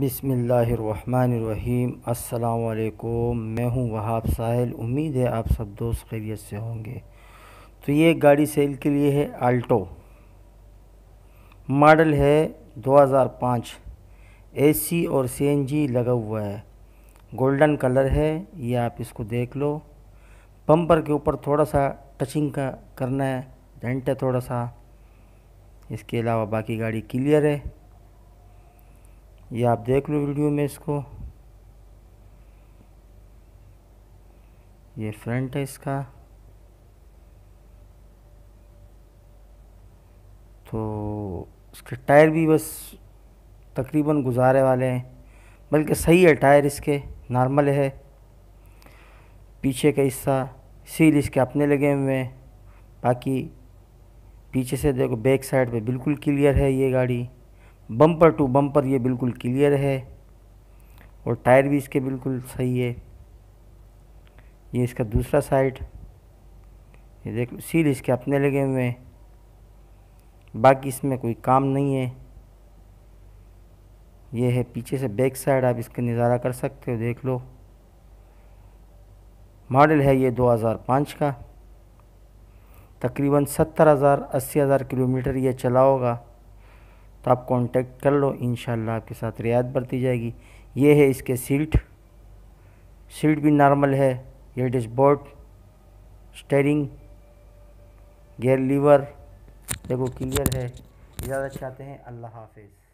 बिसमीम् अल्लाम मैं हूं वहाब साहिल उम्मीद है आप सब दोस्त खैरियत से होंगे तो ये गाड़ी सेल के लिए है आल्टो मॉडल है 2005 एसी और सीएनजी लगा हुआ है गोल्डन कलर है ये आप इसको देख लो पंपर के ऊपर थोड़ा सा टचिंग का करना है डेंट है थोड़ा सा इसके अलावा बाकी गाड़ी क्लियर है ये आप देख लो वीडियो में इसको ये फ्रंट है इसका तो इसके टायर भी बस तकरीबन गुजारे वाले हैं बल्कि सही है टायर इसके नॉर्मल है पीछे का हिस्सा सील इसके अपने लगे हुए हैं बाकी पीछे से देखो बैक साइड पे बिल्कुल क्लियर है ये गाड़ी बम्पर टू बम्पर ये बिल्कुल क्लियर है और टायर भी इसके बिल्कुल सही है ये इसका दूसरा साइड ये देख सील इसके अपने लगे हुए हैं बाकी इसमें कोई काम नहीं है ये है पीछे से बैक साइड आप इसका नज़ारा कर सकते हो देख लो मॉडल है ये 2005 का तकरीबन सत्तर हज़ार अस्सी हज़ार किलोमीटर ये चला होगा तो आप कांटेक्ट कर लो इन आपके साथ रियायत बरती जाएगी ये है इसके सीट सीट भी नॉर्मल है ये डिशबोर्ड स्टेरिंग गेयर लीवर देखो क्लियर है इजाज़त चाहते हैं अल्लाह हाफिज़